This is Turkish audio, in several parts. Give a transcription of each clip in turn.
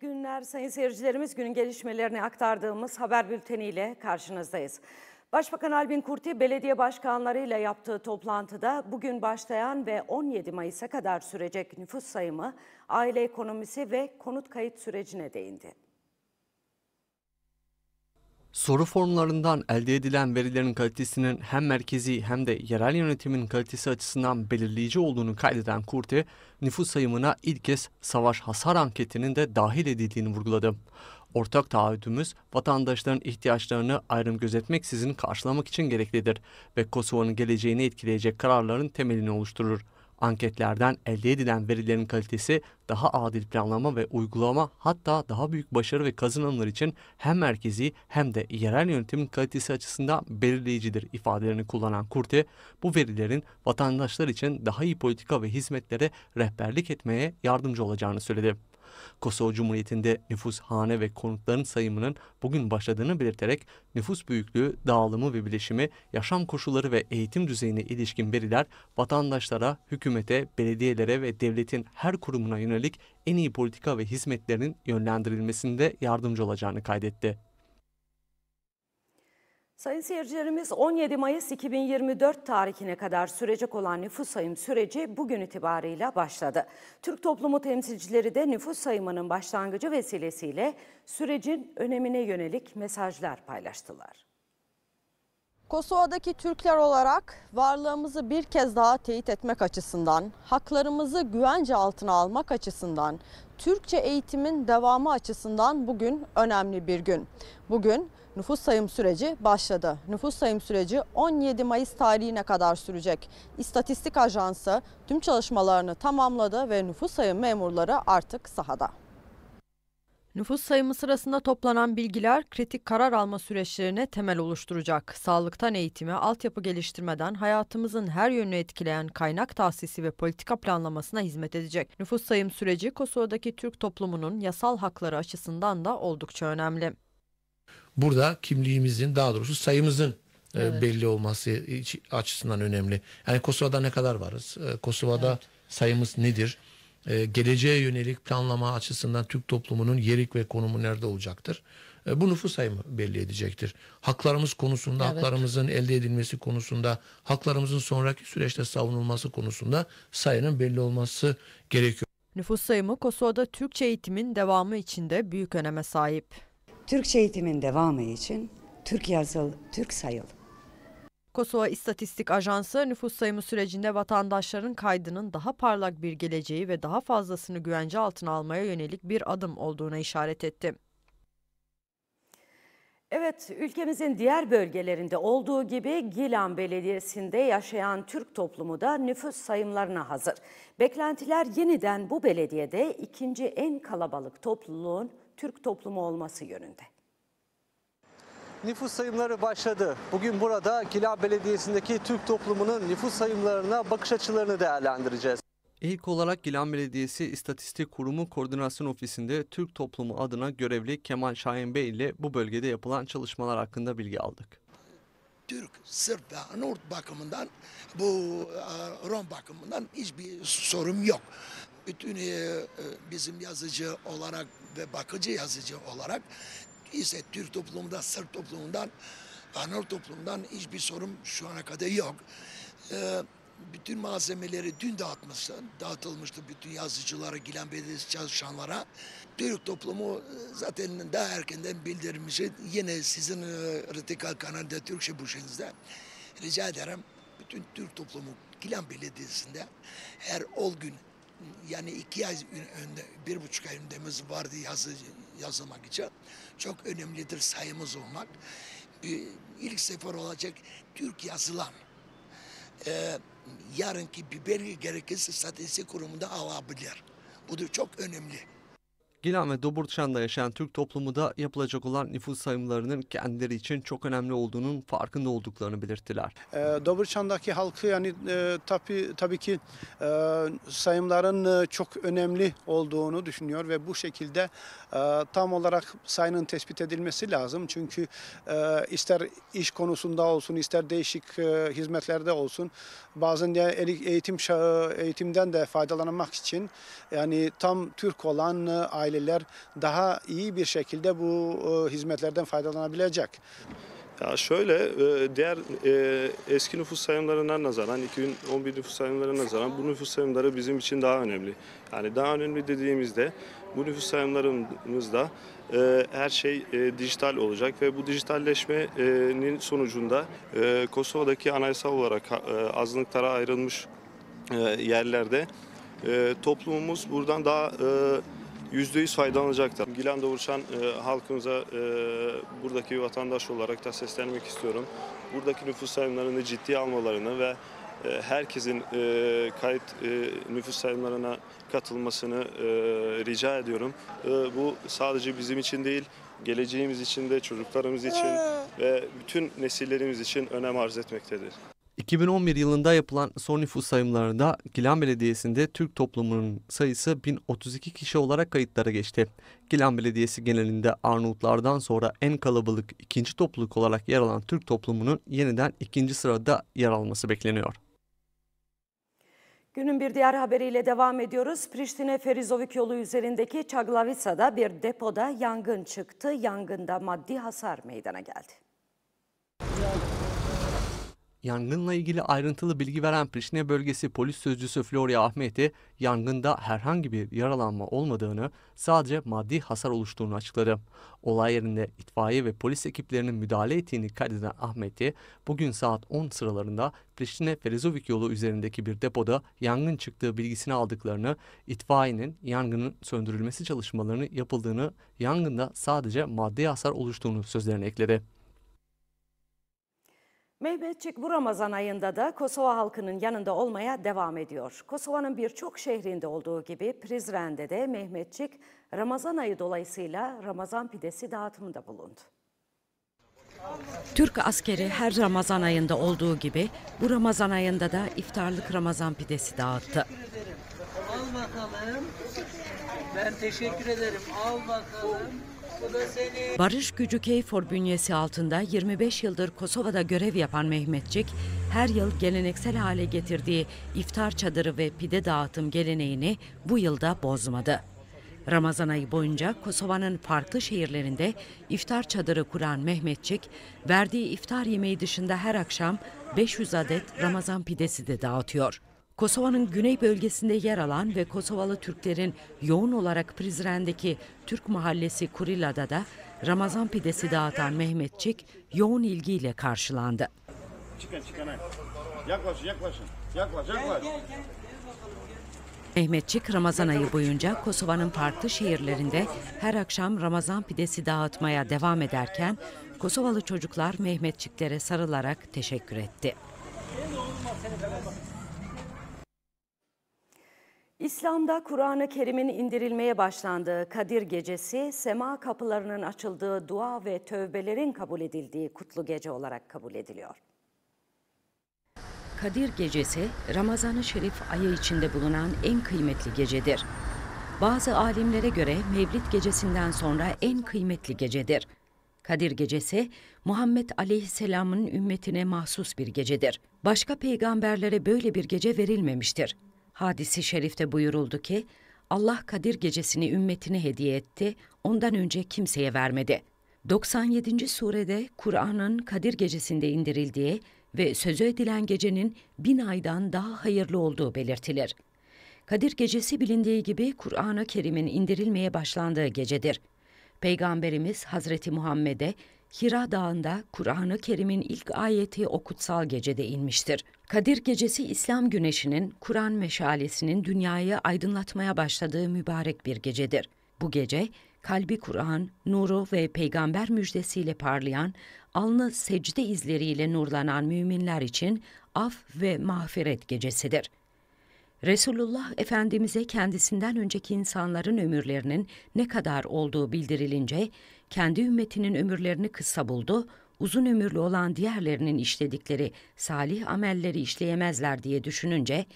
günler sayın seyircilerimiz. Günün gelişmelerini aktardığımız haber bülteniyle karşınızdayız. Başbakan Albin Kurti belediye başkanlarıyla yaptığı toplantıda bugün başlayan ve 17 Mayıs'a kadar sürecek nüfus sayımı, aile ekonomisi ve konut kayıt sürecine değindi. Soru formlarından elde edilen verilerin kalitesinin hem merkezi hem de yerel yönetimin kalitesi açısından belirleyici olduğunu kaydeden Kurti, nüfus sayımına ilk kez savaş hasar anketinin de dahil edildiğini vurguladı. Ortak taahhüdümüz vatandaşların ihtiyaçlarını ayrım gözetmeksizin karşılamak için gereklidir ve Kosova'nın geleceğini etkileyecek kararların temelini oluşturur. Anketlerden elde edilen verilerin kalitesi daha adil planlama ve uygulama hatta daha büyük başarı ve kazanımlar için hem merkezi hem de yerel yönetimin kalitesi açısından belirleyicidir ifadelerini kullanan Kurti, bu verilerin vatandaşlar için daha iyi politika ve hizmetlere rehberlik etmeye yardımcı olacağını söyledi. Kosova Cumhuriyeti'nde nüfus hane ve konutların sayımının bugün başladığını belirterek nüfus büyüklüğü, dağılımı ve bileşimi, yaşam koşulları ve eğitim düzeyine ilişkin veriler vatandaşlara, hükümete, belediyelere ve devletin her kurumuna yönelik en iyi politika ve hizmetlerin yönlendirilmesinde yardımcı olacağını kaydetti. Sayın seyircilerimiz 17 Mayıs 2024 tarihine kadar sürecek olan nüfus sayım süreci bugün itibarıyla başladı. Türk toplumu temsilcileri de nüfus sayımının başlangıcı vesilesiyle sürecin önemine yönelik mesajlar paylaştılar. Kosova'daki Türkler olarak varlığımızı bir kez daha teyit etmek açısından, haklarımızı güvence altına almak açısından, Türkçe eğitimin devamı açısından bugün önemli bir gün. Bugün nüfus sayım süreci başladı. Nüfus sayım süreci 17 Mayıs tarihine kadar sürecek. İstatistik Ajansı tüm çalışmalarını tamamladı ve nüfus sayım memurları artık sahada. Nüfus sayımı sırasında toplanan bilgiler kritik karar alma süreçlerine temel oluşturacak. Sağlıktan eğitime, altyapı geliştirmeden hayatımızın her yönünü etkileyen kaynak tahsisi ve politika planlamasına hizmet edecek. Nüfus sayım süreci Kosova'daki Türk toplumunun yasal hakları açısından da oldukça önemli burada kimliğimizin daha doğrusu sayımızın e, evet. belli olması açısından önemli. Yani Kosova'da ne kadar varız? E, Kosova'da evet. sayımız nedir? E, geleceğe yönelik planlama açısından Türk toplumunun yerik ve konumu nerede olacaktır? Bu nüfus sayımı belli edecektir. Haklarımız konusunda, evet. haklarımızın elde edilmesi konusunda, haklarımızın sonraki süreçte savunulması konusunda sayının belli olması gerekiyor. Nüfus sayımı Kosova'da Türkçe eğitimin devamı içinde büyük öneme sahip. Türkçe şey eğitimin devamı için Türk yazıl, Türk sayıl. Kosova İstatistik Ajansı nüfus sayımı sürecinde vatandaşların kaydının daha parlak bir geleceği ve daha fazlasını güvence altına almaya yönelik bir adım olduğuna işaret etti. Evet, ülkemizin diğer bölgelerinde olduğu gibi Gilan Belediyesi'nde yaşayan Türk toplumu da nüfus sayımlarına hazır. Beklentiler yeniden bu belediyede ikinci en kalabalık topluluğun Türk toplumu olması yönünde. Nüfus sayımları başladı. Bugün burada Kila Belediyesi'ndeki Türk toplumunun nüfus sayımlarına bakış açılarını değerlendireceğiz. İlk olarak Gilan Belediyesi İstatistik Kurumu Koordinasyon Ofisi'nde Türk Toplumu adına görevli Kemal Şahin Bey ile bu bölgede yapılan çalışmalar hakkında bilgi aldık. Türk, Sırp ve Anurt bakımından bu e, Rom bakımından hiçbir sorun yok bütün e, e, bizim yazıcı olarak ve bakıcı yazıcı olarak ise Türk toplumunda, Sırp toplumundan, Anadolu toplumundan hiçbir sorun şu ana kadar yok. E, bütün malzemeleri dün dağıtmıştı, dağıtılmıştı bütün yazıcılara, Gilen Belediyesi çalışanlara. Türk toplumu zaten daha erkenden bildirmişti. Yine sizin e, kanalında Türkçe bu buşinizde rica ederim bütün Türk toplumu Gilen Belediyesi'nde her ol gün yani iki ay önde, bir buçuk ay öndemiz vardı yazı, yazılmak için. Çok önemlidir sayımız olmak. İlk sefer olacak Türk yazılan. Ee, yarınki bir belge gerekirse statistik kurumunda alabilir. Bu da çok önemli. Gilan ve Dobrutşan'da yaşayan Türk toplumu da yapılacak olan nüfus sayımlarının kendileri için çok önemli olduğunun farkında olduklarını belirttiler. E, ee, Dobrutşan'daki halkı yani e, tabii tabii ki e, sayımların e, çok önemli olduğunu düşünüyor ve bu şekilde e, tam olarak sayının tespit edilmesi lazım. Çünkü e, ister iş konusunda olsun ister değişik e, hizmetlerde olsun bazen de eğitim eğitimden de faydalanmak için yani tam Türk olan aile aileler daha iyi bir şekilde bu e, hizmetlerden faydalanabilecek. Ya şöyle e, diğer e, eski nüfus sayımlarına nazaran 2011 nüfus sayımlarına nazaran bu nüfus sayımları bizim için daha önemli. Yani daha önemli dediğimizde bu nüfus sayımlarımızda her şey dijital olacak ve bu dijitalleşmenin sonucunda Kosova'daki anayasal olarak azınlıklara ayrılmış yerlerde toplumumuz buradan daha %100 faydalanacaktır. Gilen'de uğraşan e, halkımıza e, buradaki vatandaş olarak da seslenmek istiyorum. Buradaki nüfus sayımlarını ciddiye almalarını ve e, herkesin e, kayıt e, nüfus sayımlarına katılmasını e, rica ediyorum. E, bu sadece bizim için değil, geleceğimiz için de çocuklarımız için ve bütün nesillerimiz için önem arz etmektedir. 2011 yılında yapılan son nüfus sayımlarında Gilan Belediyesi'nde Türk toplumunun sayısı 1032 kişi olarak kayıtlara geçti. Gilan Belediyesi genelinde Arnavutlardan sonra en kalabalık ikinci topluluk olarak yer alan Türk toplumunun yeniden ikinci sırada yer alması bekleniyor. Günün bir diğer haberiyle devam ediyoruz. Priştine Ferizovik yolu üzerindeki Çaglavisa'da bir depoda yangın çıktı. Yangında maddi hasar meydana geldi. Ya. Yangınla ilgili ayrıntılı bilgi veren Prişine bölgesi polis sözcüsü Florya Ahmeti, yangında herhangi bir yaralanma olmadığını, sadece maddi hasar oluştuğunu açıkladı. Olay yerinde itfaiye ve polis ekiplerinin müdahale ettiğini kaydeden Ahmeti, bugün saat 10 sıralarında Prişine Ferezovik yolu üzerindeki bir depoda yangın çıktığı bilgisini aldıklarını, itfaiyenin yangının söndürülmesi çalışmalarını yapıldığını, yangında sadece maddi hasar oluştuğunu sözlerine ekledi. Mehmetçik bu Ramazan ayında da Kosova halkının yanında olmaya devam ediyor. Kosova'nın birçok şehrinde olduğu gibi Prizren'de de Mehmetçik Ramazan ayı dolayısıyla Ramazan pidesi dağıtımında bulundu. Türk askeri her Ramazan ayında olduğu gibi bu Ramazan ayında da iftarlık Ramazan pidesi dağıttı. Al bakalım. Ben teşekkür ederim. Al bakalım. Barış Gücü KFOR bünyesi altında 25 yıldır Kosova'da görev yapan Mehmetçik, her yıl geleneksel hale getirdiği iftar çadırı ve pide dağıtım geleneğini bu yılda bozmadı. Ramazan ayı boyunca Kosova'nın farklı şehirlerinde iftar çadırı kuran Mehmetçik, verdiği iftar yemeği dışında her akşam 500 adet Ramazan pidesi de dağıtıyor. Kosova'nın güney bölgesinde yer alan ve Kosovalı Türklerin yoğun olarak Prizren'deki Türk mahallesi Kurila'da da Ramazan pidesi dağıtan Mehmetçik yoğun ilgiyle karşılandı. Çıkın çıkın. Yaklaşın yaklaşın. Yaklaş yaklaş. Mehmetçik Ramazan ayı boyunca Kosova'nın farklı şehirlerinde her akşam Ramazan pidesi dağıtmaya devam ederken Kosovalı çocuklar Mehmetçiklere sarılarak teşekkür etti. İslam'da Kur'an-ı Kerim'in indirilmeye başlandığı Kadir Gecesi, sema kapılarının açıldığı dua ve tövbelerin kabul edildiği kutlu gece olarak kabul ediliyor. Kadir Gecesi, Ramazan-ı Şerif ayı içinde bulunan en kıymetli gecedir. Bazı alimlere göre Mevlid Gecesi'nden sonra en kıymetli gecedir. Kadir Gecesi, Muhammed Aleyhisselam'ın ümmetine mahsus bir gecedir. Başka peygamberlere böyle bir gece verilmemiştir. Hadisi şerifte buyuruldu ki, Allah Kadir gecesini ümmetine hediye etti, ondan önce kimseye vermedi. 97. surede Kur'an'ın Kadir gecesinde indirildiği ve sözü edilen gecenin bin aydan daha hayırlı olduğu belirtilir. Kadir gecesi bilindiği gibi Kur'an-ı Kerim'in indirilmeye başlandığı gecedir. Peygamberimiz Hazreti Muhammed'e Hira Dağı'nda Kur'an-ı Kerim'in ilk ayeti o kutsal gecede inmiştir. Kadir Gecesi İslam güneşinin, Kur'an meşalesinin dünyayı aydınlatmaya başladığı mübarek bir gecedir. Bu gece kalbi Kur'an, nuru ve peygamber müjdesiyle parlayan, alnı secde izleriyle nurlanan müminler için af ve mağfiret gecesidir. Resulullah Efendimiz'e kendisinden önceki insanların ömürlerinin ne kadar olduğu bildirilince, kendi ümmetinin ömürlerini kısa buldu, uzun ömürlü olan diğerlerinin işledikleri salih amelleri işleyemezler diye düşününce,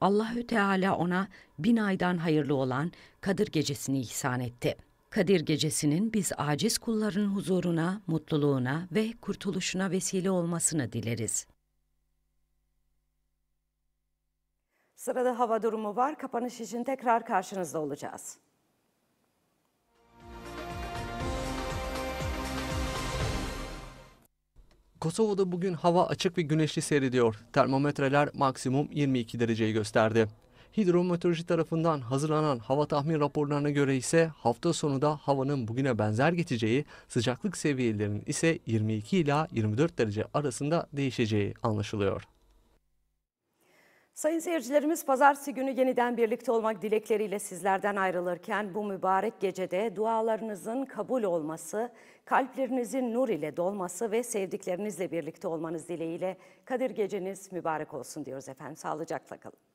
Allahü Teala ona bin aydan hayırlı olan Kadir Gecesini ihsan etti. Kadir Gecesi'nin biz aciz kulların huzuruna, mutluluğuna ve kurtuluşuna vesile olmasını dileriz. Sırada hava durumu var. Kapanış için tekrar karşınızda olacağız. Kosova'da bugün hava açık ve güneşli seyrediyor. Termometreler maksimum 22 dereceyi gösterdi. Hidrometeoroloji tarafından hazırlanan hava tahmin raporlarına göre ise hafta sonu da havanın bugüne benzer geçeceği, sıcaklık seviyelerinin ise 22 ila 24 derece arasında değişeceği anlaşılıyor. Sayın seyircilerimiz pazartesi günü yeniden birlikte olmak dilekleriyle sizlerden ayrılırken bu mübarek gecede dualarınızın kabul olması, kalplerinizin nur ile dolması ve sevdiklerinizle birlikte olmanız dileğiyle Kadir geceniz mübarek olsun diyoruz efendim. Sağlıcakla kalın.